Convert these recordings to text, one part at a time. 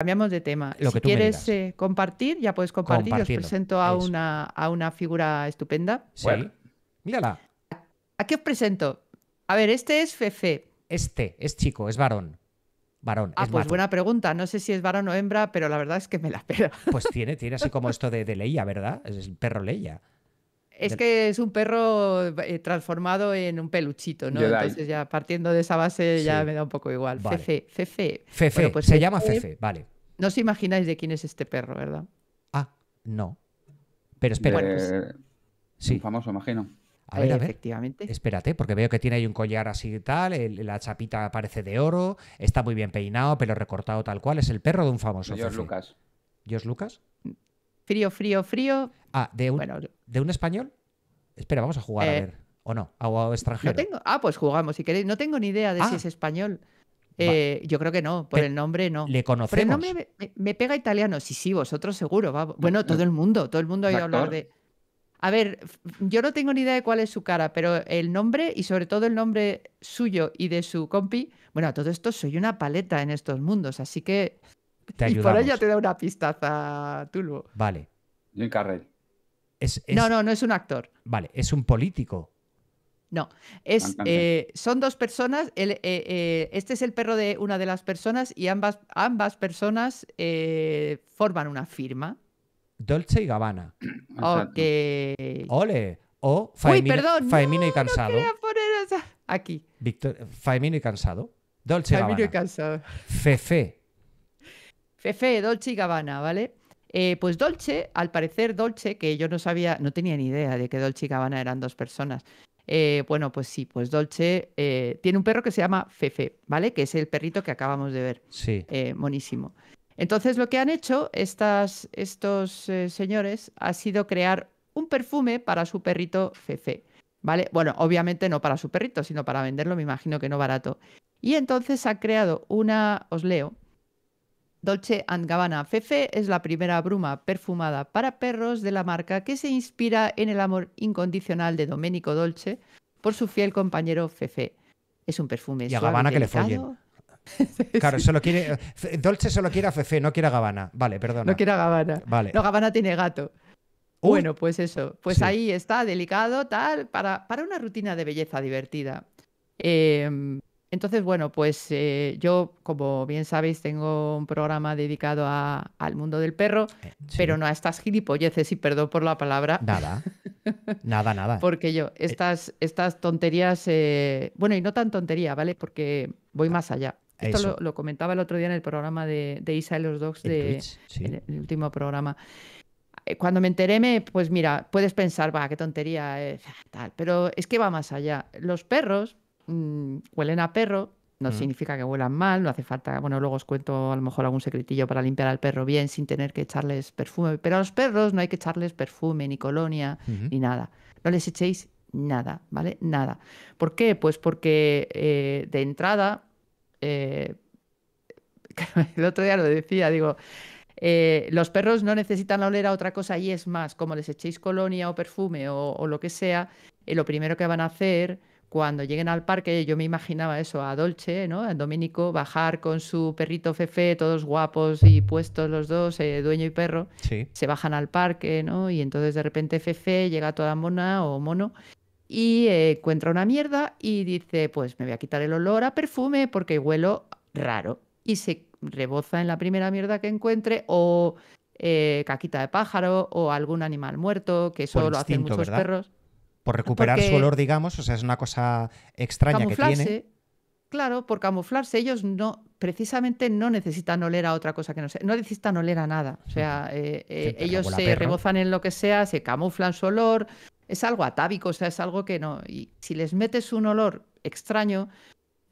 Cambiamos de tema. si quieres eh, compartir, ya puedes compartir. Os presento a una, a una, figura estupenda. Sí. Mírala. ¿A qué os presento? A ver, este es Fefe. Este, es chico, es varón. Varón. Ah, pues buena pregunta. No sé si es varón o hembra, pero la verdad es que me la pega. Pues tiene, tiene así como esto de, de Leia, ¿verdad? Es el perro Leia. Es que es un perro eh, transformado en un peluchito, ¿no? Entonces ya partiendo de esa base ya me da un poco igual. Fefe, Fefe. Fefe, pues se llama Fefe, vale. No os imagináis de quién es este perro, ¿verdad? Ah, no. Pero espera. Pues sí. famoso, imagino. A ver, a ver. Efectivamente. Espérate, porque veo que tiene ahí un collar así y tal, la chapita parece de oro, está muy bien peinado, pelo recortado tal cual, es el perro de un famoso. Dios Lucas. ¿Dios Lucas? Frío, frío, frío. Ah, ¿de ¿de un español? Espera, vamos a jugar a eh, ver. ¿O no? ¿A extranjero? Ah, pues jugamos si queréis. No tengo ni idea de si ah. es español. Eh, yo creo que no, por el nombre no. Le conocemos. no me, pega italiano. Sí, sí, vosotros seguro. Bueno, todo el mundo, todo el mundo ha a hablar de. A ver, yo no tengo ni idea de cuál es su cara, pero el nombre y sobre todo el nombre suyo y de su compi. Bueno, a todo esto soy una paleta en estos mundos, así que. Te y por ello te da una pistaza, Tulbo. Vale. Yo Carrey. No, no, no es un actor. Vale, es un político. No, es, eh, son dos personas. Eh, eh, este es el perro de una de las personas y ambas, ambas personas forman una firma. Dolce y Gabbana. Ok. Ole. O Faemino, y Cansado. Aquí. Faemino y Cansado. Dolce y Gabbana. Faemino y Cansado. Fefe. Fefe, Dolce y Gabbana, ¿vale? Eh, pues Dolce, al parecer Dolce, que yo no sabía, no tenía ni idea de que Dolce y Gabbana eran dos personas. Eh, bueno, pues sí, pues Dolce eh, tiene un perro que se llama Fefe, ¿vale? Que es el perrito que acabamos de ver. Sí. monísimo. Entonces lo que han hecho estos señores ha sido crear un perfume para su perrito Fefe, ¿vale? Bueno, obviamente no para su perrito, sino para venderlo, me imagino que no barato. Y entonces ha creado una, os leo, Dolce Gabbana Fefe es la primera bruma perfumada para perros de la marca que se inspira en el amor incondicional de Domenico Dolce por su fiel compañero Fefe. Es un perfume y a Gabbana que le follen. Claro, solo quiere Dolce solo quiere a Fefe, no quiere a Gabbana. Vale, perdona. No quiere a Gabbana. Vale. No, Gabbana tiene gato. Uh. bueno, pues eso. Pues ahí está, delicado, tal, para, para una rutina de belleza divertida. Eh, entonces, bueno, pues eh, yo, como bien sabéis, tengo un programa dedicado al mundo del perro, eh, pero no a estas gilipolleces, y perdón por la palabra. Nada, nada, nada. Porque yo, eh, estas, estas tonterías, bueno, y no tan tontería, ¿vale? Porque voy ah, más allá. Esto lo, comentaba el otro día en el programa de, Isa y los Dogs, de, el último programa cuando me enteré, me, pues mira, puedes pensar, va, qué tontería, tal, pero es que va más allá. Los perros, Mm, huelen a perro, no significa que huelan mal, no hace falta, bueno, luego os cuento a lo mejor algún secretillo para limpiar al perro bien sin tener que echarles perfume, pero a los perros no hay que echarles perfume, ni colonia, ni nada. No les echéis nada, ¿vale? Nada. ¿Por qué? Pues porque eh, de entrada, eh, el otro día lo decía, digo, eh, los perros no necesitan oler a otra cosa y es más, como les echéis colonia o perfume o lo que sea, lo primero que van a hacer cuando lleguen al parque, yo me imaginaba eso, a Dolce, ¿no? A Domenico bajar con su perrito Fefe, todos guapos y puestos los dos, eh, dueño y perro. Se bajan al parque, ¿no? Y entonces de repente Fefe llega toda mona o mono y eh, encuentra una mierda y dice, pues me voy a quitar el olor a perfume porque huelo raro. Y se reboza en la primera mierda que encuentre o eh, caquita de pájaro o algún animal muerto, que eso lo hacen muchos perros por recuperar su olor, digamos, o sea, es una cosa extraña que tiene. Claro, por camuflarse ellos no, precisamente no necesitan oler a otra cosa que no sea, no necesitan oler a nada. O sea, eh, eh, ellos se rebozan en lo que sea, se camuflan su olor, es algo atávico, o sea, es algo que no. Y si les metes un olor extraño,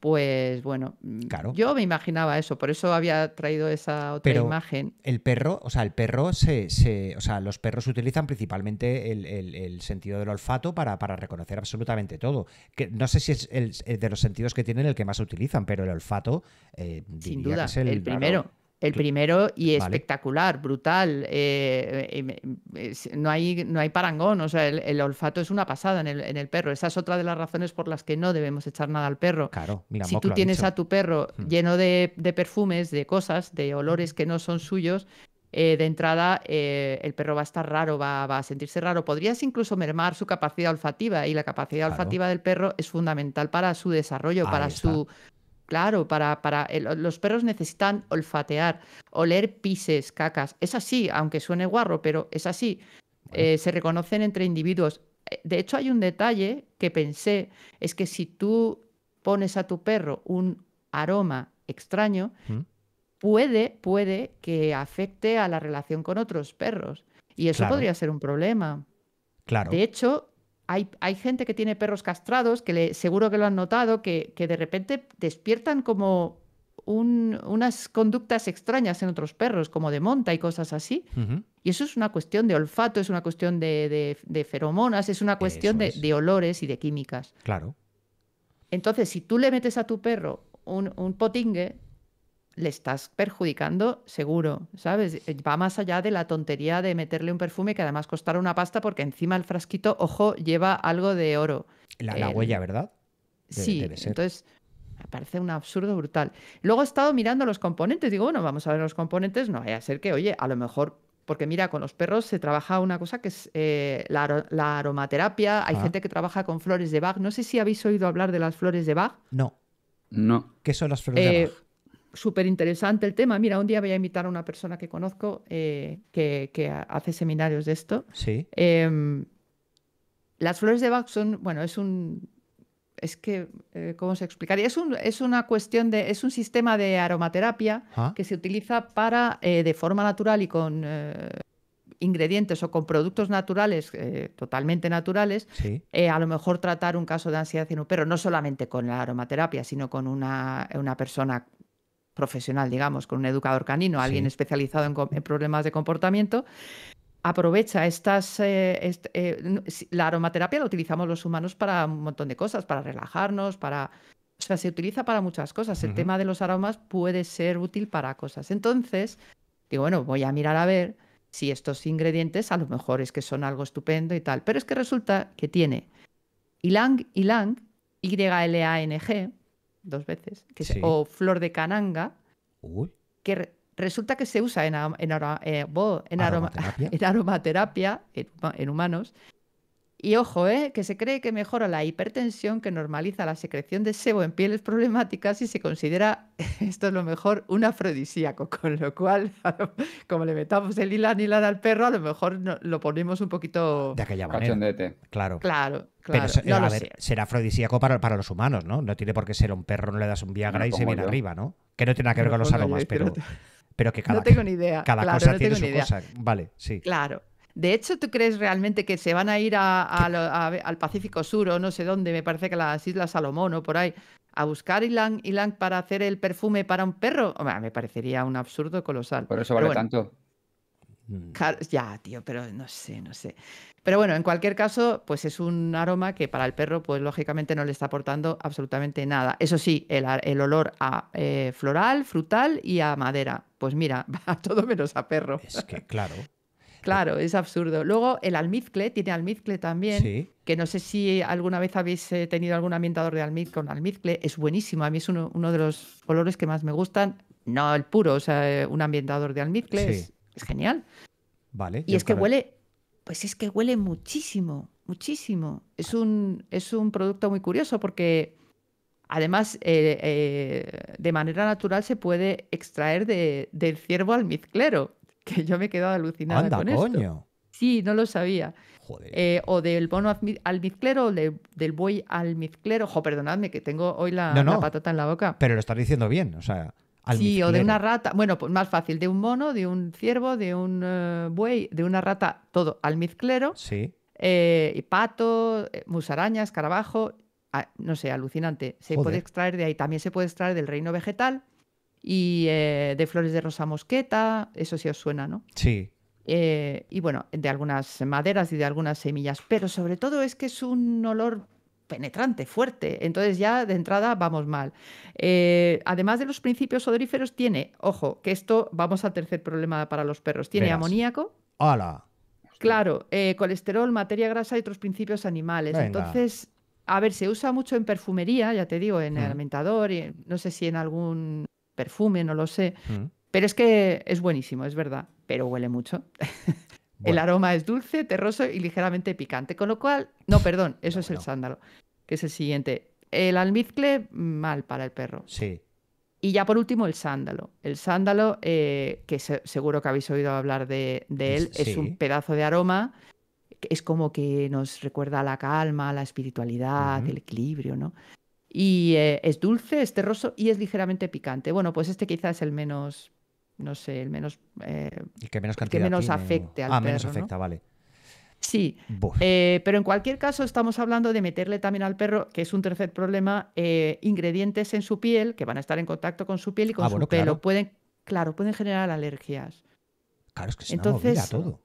pues bueno, mm, yo me imaginaba eso, por eso había traído esa otra imagen. El perro, o sea, el perro se, o sea, los perros utilizan principalmente el, sentido del olfato para, reconocer absolutamente todo. Que no sé si es el, de los sentidos que tienen el que más utilizan, pero el olfato, eh, Sin duda, es el, primero. El primero y espectacular, brutal. Eh, eh, eh, no, hay, no hay parangón, o sea, el, olfato es una pasada en el, en el, perro. Esa es otra de las razones por las que no debemos echar nada al perro. Claro, mira, si tú tienes a tu perro hmm. lleno de, perfumes, de cosas, de olores que no son suyos, de entrada el perro va a estar raro, va, a sentirse raro. Podrías incluso mermar su capacidad olfativa y la capacidad olfativa del perro es fundamental para su desarrollo, para su Claro, para, para eh, los perros necesitan olfatear, oler pises, cacas. Es así, aunque suene guarro, pero es así. Eh, se reconocen entre individuos. Eh, de hecho, hay un detalle que pensé, es que si tú pones a tu perro un aroma extraño, ¿Mm? puede, puede que afecte a la relación con otros perros. Y eso podría ser un problema. Claro. De hecho, hay, gente que tiene perros castrados, que seguro que lo han notado, que, de repente despiertan como unas conductas extrañas en otros perros, como de monta y cosas así. Y eso es una cuestión de olfato, es una cuestión de, feromonas, es una cuestión De, olores y de químicas. Claro. Entonces, si tú le metes a tu perro un potingue, le estás perjudicando seguro, ¿sabes? Eh, va más allá de la tontería de meterle un perfume que además costará una pasta porque encima el frasquito, ojo, lleva algo de oro. La, em, huella, ¿verdad? sí, entonces me parece un absurdo brutal. Luego he estado mirando los componentes, digo, bueno, vamos a ver los componentes, no vaya a ser que, oye, a lo mejor porque mira, con los perros se trabaja una cosa que es eh, la, aromaterapia, hay ah. gente que trabaja con flores de Bach, no sé si habéis oído hablar de las flores de Bach. No. No. ¿Qué son las flores de eh, Bach? súper interesante el tema. Mira, un día voy a invitar a una persona que conozco eh, que, hace seminarios de esto. Sí. Em, las flores de Bach son, bueno, es un. Es que, eh, ¿cómo se explicaría? Es, un, es una cuestión de. Es un sistema de aromaterapia ah. que se utiliza para, eh, de forma natural y con ingredientes o con productos naturales, totalmente naturales, a lo mejor tratar un caso de ansiedad, pero no solamente con la aromaterapia, sino con una, una persona profesional, digamos, con un educador canino, alguien especializado en, problemas de comportamiento, aprovecha estas... Eh, eh, la aromaterapia la utilizamos los humanos para un montón de cosas, para relajarnos, para... O sea, se utiliza para muchas cosas. El tema de los aromas puede ser útil para cosas. Entonces, digo, bueno, voy a mirar a ver si estos ingredientes a lo mejor es que son algo estupendo y tal. Pero es que resulta que tiene ylang, ylang, Y-L-A-N-G, dos veces, o flor de cananga, que resulta que se usa en, en, eh, aroma, en aromaterapia en, humanos y ojo, ¿eh? que se cree que mejora la hipertensión, que normaliza la secreción de sebo en pieles problemáticas y se considera, esto es lo mejor, un afrodisíaco. Con lo cual, como le metamos el hilan hilan al perro, a lo mejor lo ponemos un poquito. De aquella manera. Cachondete. Claro. Claro. Pero, a ver, será afrodisíaco para, los humanos, ¿no? No tiene por qué ser un perro, no le das un Viagra y se viene arriba, ¿no? Que no tiene nada que ver con los aromas, pero, pero que cada, no tengo ni idea. Cada cosa tiene su cosa. Vale, sí. Claro. De hecho, ¿tú crees realmente que se van a ir al Pacífico Sur o no sé dónde? Me parece que las Islas Salomón o por ahí, a buscar Ylang Ylang para hacer el perfume para un perro. O me parecería un absurdo colosal. Por eso vale tanto. Mm. Ya, tío, pero no sé, no sé. Pero bueno, en cualquier caso, pues es un aroma que para el perro, pues lógicamente no le está aportando absolutamente nada. Eso sí, el, olor a eh, floral, frutal y a madera. Pues mira, va todo menos a perro. Es que, claro. Claro, es absurdo. Luego el almizcle, tiene almizcle también, que no sé si alguna vez habéis eh, tenido algún ambientador de almizcle con almizcle, es buenísimo, a mí es uno, de los colores que más me gustan, no el puro, o sea, eh, un ambientador de almizcle es, genial. Vale. Y es que huele, pues es que huele muchísimo, muchísimo. Es un, es un producto muy curioso porque... Además, eh, de manera natural se puede extraer del ciervo almizclero. que yo me he quedado alucinada Anda, coño. Sí, no lo sabía. Joder. Eh, o del bono almizclero, o del buey almizclero. Ojo, perdonadme que tengo hoy la, patata en la boca. Pero lo estás diciendo bien, o sea. Sí, o de una rata. Bueno, pues más fácil, de un mono, de un ciervo, de un eh, buey, de una rata, todo almizclero. Sí. y eh, pato, musaraña, escarabajo, ah, no sé, alucinante. Se puede extraer de ahí. También se puede extraer del reino vegetal y eh, de Flores de Rosa Mosqueta, eso sí os suena, ¿no? Sí. Eh, y bueno, de algunas maderas y de algunas semillas, pero sobre todo es que es un olor penetrante, fuerte. Entonces ya de entrada vamos mal. Eh, además de los principios odoríferos, tiene, ojo, que esto vamos al tercer problema para los perros, tiene amoníaco. ¡Hala! Claro, colesterol, materia grasa y otros principios animales. Entonces, a ver, se usa mucho en perfumería, ya te digo, en el mm. alimentador, y no sé si en algún perfume, no lo sé. Mm. Pero es que es buenísimo, es verdad, pero huele mucho. El aroma es dulce, terroso y ligeramente picante, con lo cual, no, perdón, eso es el sándalo, que es el siguiente. El almizcle, mal para el perro. Sí. Y ya por último, el sándalo. El sándalo, eh, que seguro que habéis oído hablar de, él, es un pedazo de aroma. Es como que nos recuerda la calma, la espiritualidad, el equilibrio, ¿no? Y eh, es dulce, es terroso y es ligeramente picante. Bueno, pues este quizás es el menos, no sé, el menos... Eh, el que menos, cantidad menos afecte ah, menos afecta, vale. Sí, eh, pero en cualquier caso estamos hablando de meterle también al perro, que es un tercer problema, ingredientes en su piel que van a estar en contacto con su piel y con ah, su pelo. Pueden, claro, pueden generar alergias. Claro, es que se Entonces, todo.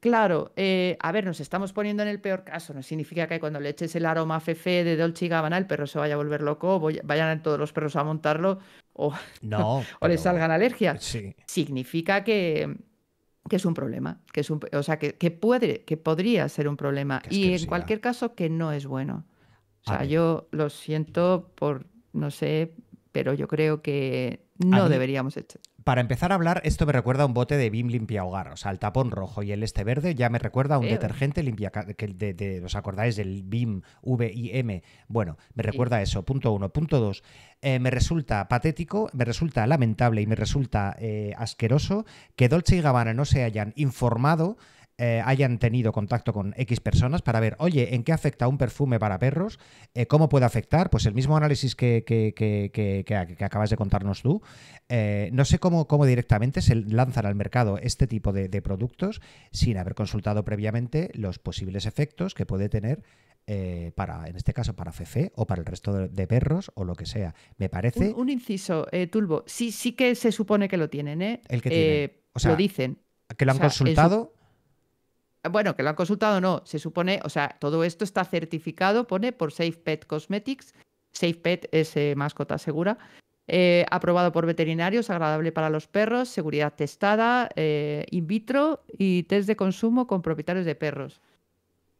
Claro, eh, a ver, nos estamos poniendo en el peor caso. No significa que cuando le eches el aroma fefe de Dolce y Gabbana el perro se vaya a volver loco, vayan todos los perros a montarlo o, no, le salgan alergias. Significa que, es un problema, que es o sea, que, puede, que podría ser un problema y en cualquier ah. caso que no es bueno. O sea, yo lo siento por, no sé, pero yo creo que no deberíamos echar. Para empezar a hablar, esto me recuerda a un bote de BIM limpia hogar. O sea, el tapón rojo y el este verde ya me recuerda a un detergente limpia. Que ¿Os acordáis del BIM, v m Bueno, me recuerda a eso. Punto uno. Punto dos. Eh, me resulta patético, me resulta lamentable y me resulta eh, asqueroso que Dolce y Gabbana no se hayan informado eh, hayan tenido contacto con X personas para ver, oye, ¿en qué afecta un perfume para perros? Eh, ¿Cómo puede afectar? Pues el mismo análisis que, que, acabas de contarnos tú. Eh, no sé cómo, cómo, directamente se lanzan al mercado este tipo de, productos sin haber consultado previamente los posibles efectos que puede tener. para, en este caso, para Fefe o para el resto de, perros o lo que sea. Me parece. Un, inciso, Tulbo. Sí, sí que se supone que lo tienen, ¿eh? El que lo dicen. Que lo han consultado bueno, que lo han consultado no, se supone, o sea, todo esto está certificado, pone por Safe Pet Cosmetics, Safe Pet es eh, mascota segura, eh, aprobado por veterinarios, agradable para los perros, seguridad testada, eh, in vitro y test de consumo con propietarios de perros.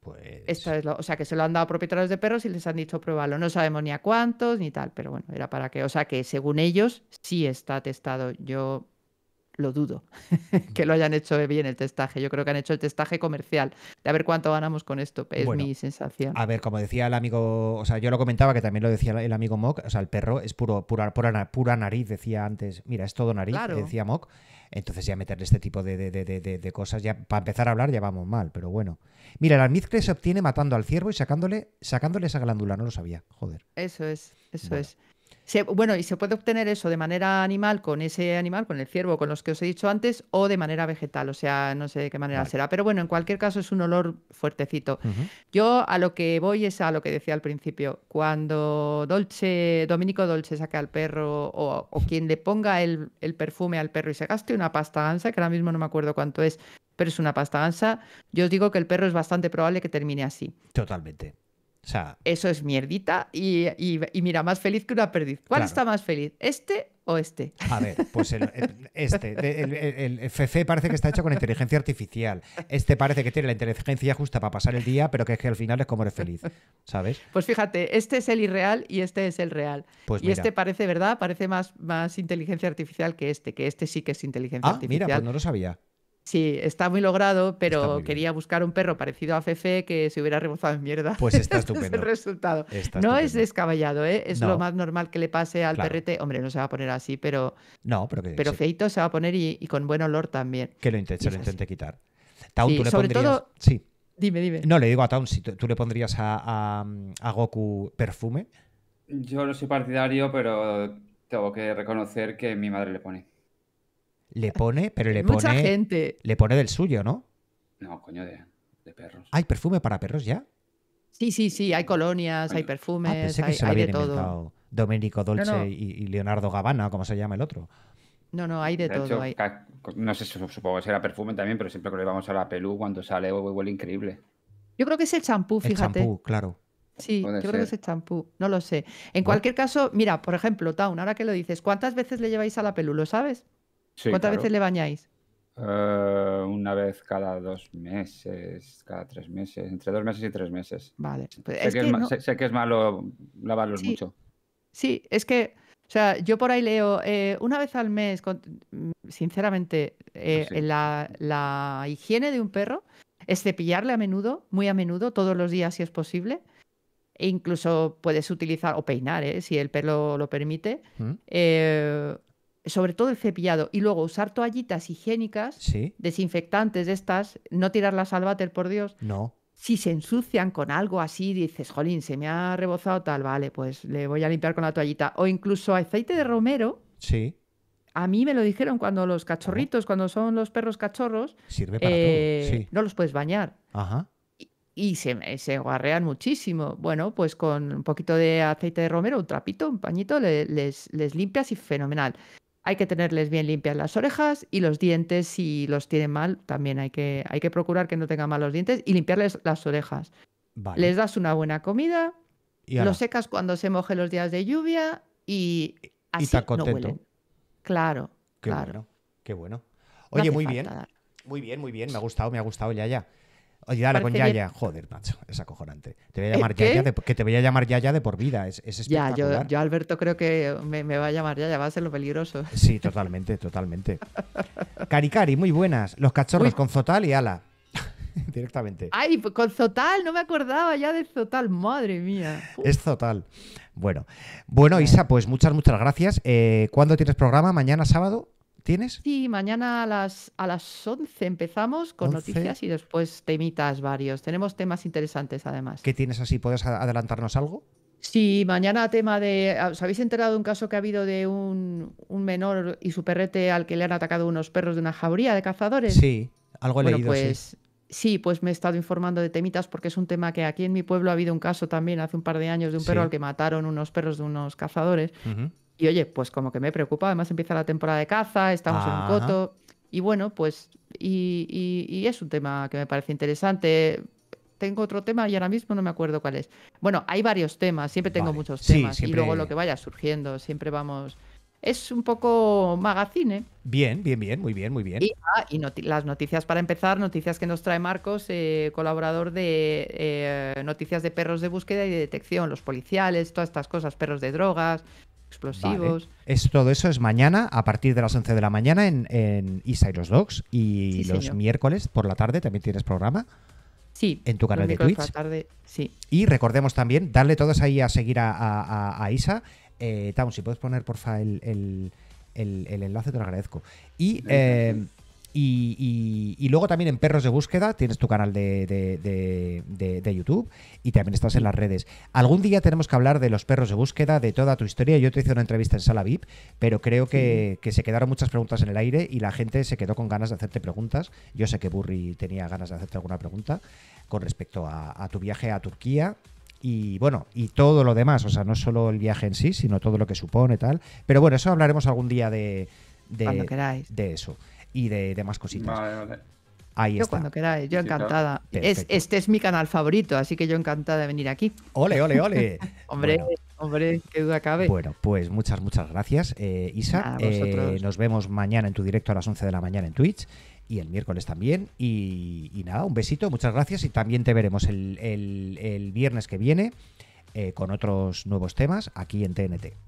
Pues... es o sea, que se lo han dado a propietarios de perros y les han dicho pruébalo. No sabemos ni a cuántos ni tal, pero bueno, era para que, o sea, que según ellos sí está testado. Yo lo dudo que lo hayan hecho bien el testaje. Yo creo que han hecho el testaje comercial de a ver cuánto ganamos con esto. Es mi sensación. A ver, como decía el amigo, o sea, yo lo comentaba que también lo decía el amigo Mock, o sea, el perro es puro, pura, pura, nariz, decía antes. Mira, es todo nariz, decía Mock. Entonces ya meterle este tipo de, cosas, ya para empezar a hablar ya vamos mal, pero bueno. Mira, el almizcle se obtiene matando al ciervo y sacándole, sacándole esa glándula, no lo sabía, joder. Eso es, eso es bueno, y se puede obtener eso de manera animal con ese animal, con el ciervo, con los que os he dicho antes, o de manera vegetal, o sea, no sé de qué manera será. Pero bueno, en cualquier caso es un olor fuertecito. Yo a lo que voy es a lo que decía al principio. Cuando Dolce, Dolce saca al perro o, quien le ponga el, el perfume al perro y se gaste una pasta gansa, que ahora mismo no me acuerdo cuánto es, pero es una pasta gansa, yo os digo que el perro es bastante probable que termine así. Totalmente eso es mierdita y, mira, más feliz que una perdiz. ¿Cuál está más feliz? ¿Este o este? A ver, pues este. El, el, FC parece que está hecho con inteligencia artificial. Este parece que tiene la inteligencia justa para pasar el día, pero que es que al final es como eres feliz, ¿sabes? Pues fíjate, este es el irreal y este es el real. Pues y este parece, ¿verdad? Parece más, más inteligencia artificial que este, que este sí que es inteligencia ah, artificial. Mira, pues no lo sabía. Sí, está muy logrado, pero quería buscar un perro parecido a Fefe que se hubiera rebozado en mierda. Pues está estupendo. resultado. no es descabellado, ¿eh? es lo más normal que le pase al perrete. Hombre, no se va a poner así, pero. No, pero feito se va a poner y, con buen olor también. Que lo intenté quitar. Taun, tú le pondrías... Sí. Dime, dime. No, le digo a Taun si tú, le pondrías a Goku perfume. Yo no soy partidario, pero tengo que reconocer que mi madre le pone. Le eh, pone, pero le Le pone del suyo, ¿no? No, coño, de, perros. ¿Hay perfume para perros ya? Sí, sí, sí, hay colonias, hay perfumes, ah, que hay, de todo. Domenico Dolce y Leonardo Gabbana, como se llama el otro. No, no, hay de, todo. No sé, supongo que será perfume también, pero siempre que le vamos a la pelú cuando sale huele increíble. Yo creo que es el champú, fíjate. El champú, claro. Sí, yo creo que es el champú, no lo sé. En cualquier caso, mira, por ejemplo, Town, ahora que lo dices, ¿cuántas veces le lleváis a la pelú? ¿Lo sabes? ¿Cuántas veces le bañáis? Eh, una vez cada dos meses, cada tres meses, entre dos meses y tres meses. Vale. Pues sé, que es malo lavarlos mucho. Sí, es que, o sea, yo por ahí leo eh, una vez al mes, sinceramente, eh, pues la, higiene de un perro es cepillarle a menudo, muy a menudo, todos los días si es posible. E incluso puedes utilizar o peinar, si el pelo lo permite. Mm sobre todo el cepillado, y luego usar toallitas higiénicas, desinfectantes estas, no tirarlas al váter, por Dios. No. Si se ensucian con algo así, dices, jolín, se me ha rebozado tal, vale, pues le voy a limpiar con la toallita. O incluso aceite de romero. Sí. A mí me lo dijeron cuando los cachorritos, cuando son los perros cachorros, Sirve para eh, no los puedes bañar. Ajá y se, se guarrean muchísimo. Bueno, pues con un poquito de aceite de romero, un trapito, un pañito, les, les limpias y fenomenal. Hay que tenerles bien limpias las orejas y los dientes, si los tienen mal, también hay que, hay que procurar que no tengan mal los dientes y limpiarles las orejas. Les das una buena comida, los secas cuando se moje los días de lluvia y así Claro, claro. qué bueno. Oye, muy bien. Muy bien, muy bien. Me ha gustado, me ha gustado, ya, ya. Oye, dale con Yaya. Joder, macho, es acojonante. Te voy a ¿Eh, llamar Yaya que te voy a llamar Yaya de por vida. Es, espectacular. Ya, yo, Alberto creo que me, va a llamar Yaya, va a ser lo peligroso. Sí, totalmente, totalmente. Caricari, muy buenas. Los cachorros con Zotal y Ala. Directamente. Ay, pues con Zotal, no me acordaba ya de Zotal, madre mía. Es Zotal. Bueno. Bueno, Isa, pues muchas, muchas gracias. Eh, ¿Cuándo tienes programa? ¿Mañana sábado? ¿Tienes? Sí, mañana a las, a las 11 empezamos con noticias y después temitas varios. Tenemos temas interesantes además. ¿Qué tienes así? ¿Puedes adelantarnos algo? Sí, mañana tema de... ¿Os habéis enterado de un caso que ha habido de un, menor y su perrete al que le han atacado unos perros de una jauría de cazadores? Sí, algo he bueno, leído, Pues, sí. pues me he estado informando de temitas porque es un tema que aquí en mi pueblo ha habido un caso también hace un par de años de un perro al que mataron unos perros de unos cazadores. Y oye, pues como que me preocupa, además empieza la temporada de caza, estamos en un coto. Y bueno, pues, y, es un tema que me parece interesante. Tengo otro tema y ahora mismo no me acuerdo cuál es. Bueno, hay varios temas, siempre tengo muchos temas. Y luego lo que vaya surgiendo, siempre vamos. Es un poco magazine. Bien, bien, bien, muy bien, muy bien. Y, ah, las noticias para empezar, noticias que nos trae Marcos, eh, colaborador de eh, noticias de perros de búsqueda y de detección, los policiales, todas estas cosas, perros de drogas, explosivos. todo eso es mañana a partir de las 11 de la mañana en, Isa y los Dogs. Y los miércoles por la tarde también tienes programa. Sí. En tu canal de Twitch. Tarde, sí. Y recordemos también, darle todos ahí a seguir a, Isa. Eh, si puedes poner porfa el, el, el, enlace, te lo agradezco. Y. Eh, y, luego también en Perros de Búsqueda tienes tu canal de, de, YouTube y también estás en las redes. Algún día tenemos que hablar de los perros de búsqueda, de toda tu historia. Yo te hice una entrevista en Sala VIP, pero creo que, que se quedaron muchas preguntas en el aire y la gente se quedó con ganas de hacerte preguntas. Yo sé que Burry tenía ganas de hacerte alguna pregunta con respecto a, tu viaje a Turquía, y bueno, y todo lo demás, o sea, no solo el viaje en sí, sino todo lo que supone tal. Pero bueno, eso hablaremos algún día de, de eso y de demás cositas. Vale, vale. Ahí está. cuando yo encantada. este es mi canal favorito, así que yo encantada de venir aquí. Ole, ole, ole. hombre, hombre, qué duda cabe. Bueno, pues muchas, muchas gracias, eh, Isa. Eh, nos vemos mañana en tu directo a las 11 de la mañana en Twitch y el miércoles también. Y, nada, un besito, muchas gracias y también te veremos el, viernes que viene eh, con otros nuevos temas aquí en TNT.